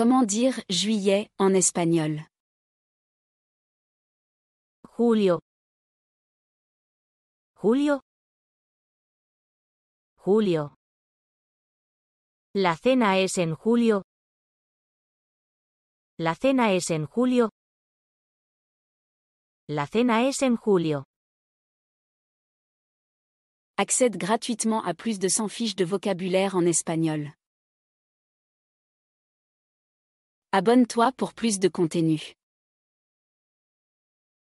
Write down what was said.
Comment dire juillet en espagnol Julio. Julio. Julio. La cena es en julio. La cena es en julio. La cena es en julio. Accède gratuitement à plus de 100 fiches de vocabulaire en espagnol. Abonne-toi pour plus de contenu.